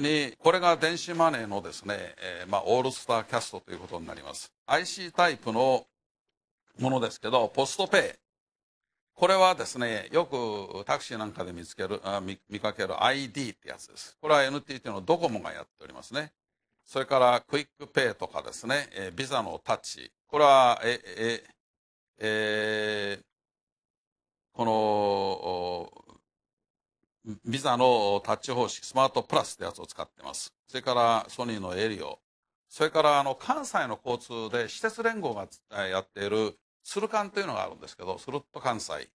に、これが電子マネーのですね、えー、まあ、オールスターキャストということになります。IC タイプのものですけど、ポストペイ。これはですね、よくタクシーなんかで見つける、あ見見かける ID ってやつです。これは NTT のドコモがやっておりますね。それからクイックペイとかですね、えー、ビザのタッチ。これは、え、え、えー、このビザのタッチ方式、スマートプラスってやつを使ってます。それからソニーのエリオ。それからあの関西の交通で私鉄連合がやっているスルカンというのがあるんですけど、スルッと関西。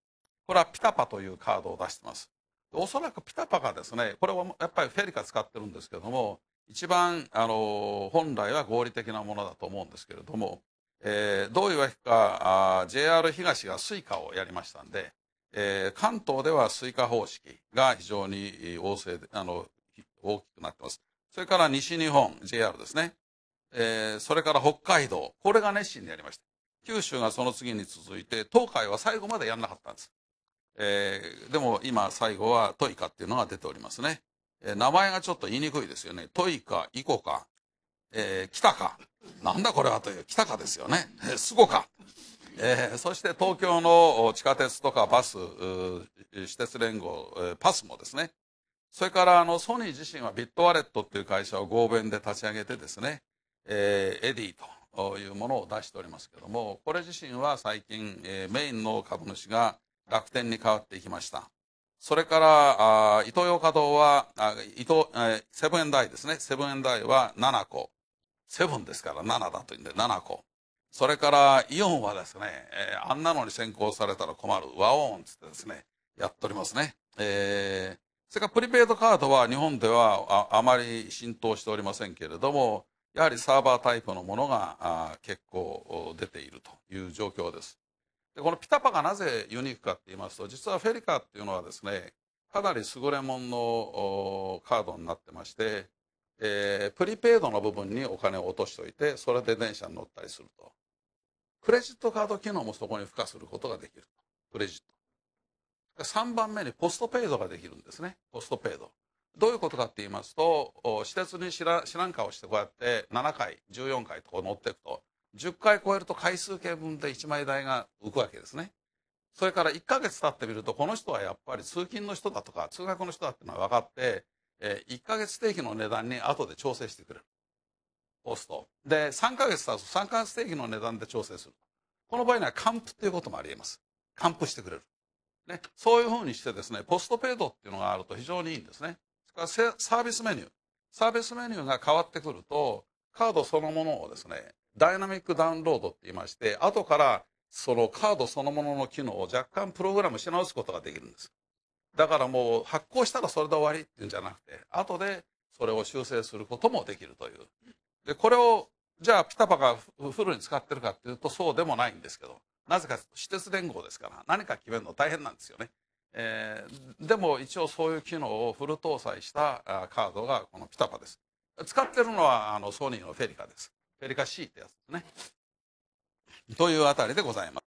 これはピタパというカードを出してます。おそらくピタパがですね、これはやっぱりフェリカ使ってるんですけども、一番あの本来は合理的なものだと思うんですけれども、えー、どういうわけかあ JR 東が suica をやりましたんで、えー、関東ではスイカ方式が非常に旺盛であの大きくなってます。それから西日本、JR ですね。えー、それから北海道、これが熱心にやりました。九州がその次に続いて、東海は最後までやんなかったんです。えー、でも今最後はトイカっていうのが出ておりますね。えー、名前がちょっと言いにくいですよね。トイカ、イコカ、えー、北か。なんだこれはという、北かですよね。えー、スゴか。えー、そして東京の地下鉄とかバス、私鉄連合、えー、パスもですね、それからあのソニー自身はビットワレットっていう会社を合弁で立ち上げてですね、えー、エディというものを出しておりますけども、これ自身は最近、えー、メインの株主が楽天に変わっていきました。それから、あ伊藤洋華堂は、あ伊藤、えー、セブンエンダイですね。セブンエンダイは7個。セブンですから7だというんで7個。それからイオンはですね、えー、あんなのに先行されたら困る、和ンつってですね、やっておりますね。えー、それからプリペイドカードは日本ではあまり浸透しておりませんけれども、やはりサーバータイプのものが結構出ているという状況です。でこのピタパがなぜユニークかって言いますと、実はフェリカっていうのはですね、かなり優れもんのカードになってまして、えー、プリペイドの部分にお金を落としておいて、それで電車に乗ったりすると。クレジットカード機能もそこに付加することができる。クレジット。3番目にポストペイドができるんですね。ポストペイド。どういうことかって言いますと、私鉄に知ら知らん顔してこうやって7回、14回とこう乗っていくと、10回超えると回数計分で1枚台が浮くわけですね。それから1ヶ月経ってみると、この人はやっぱり通勤の人だとか、通学の人だっていうのは分かって、えー、1ヶ月定期の値段に後で調整してくれる。押すと。で、3ヶ月経つと3ヶ月定期の値段で調整する。この場合には還付っていうこともあり得ます。還付してくれる。ね、そういうふうにしてですね、ポストペイドっていうのがあると非常にいいんですね。それからサービスメニュー。サービスメニューが変わってくると、カードそのものをですね、ダイナミックダウンロードって言いまして、後からそのカードそのものの機能を若干プログラムし直すことができるんです。だからもう発行したらそれで終わりっていうんじゃなくて、後でそれを修正することもできるという、で、これを、じゃあピタパがフルに使ってるかっていうとそうでもないんですけど、なぜか私鉄連合ですから何か決めるの大変なんですよね。えー、でも一応そういう機能をフル搭載したカードがこのピタパです。使ってるのはあのソニーのフェリカです。フェリカ C ってやつですね。というあたりでございます。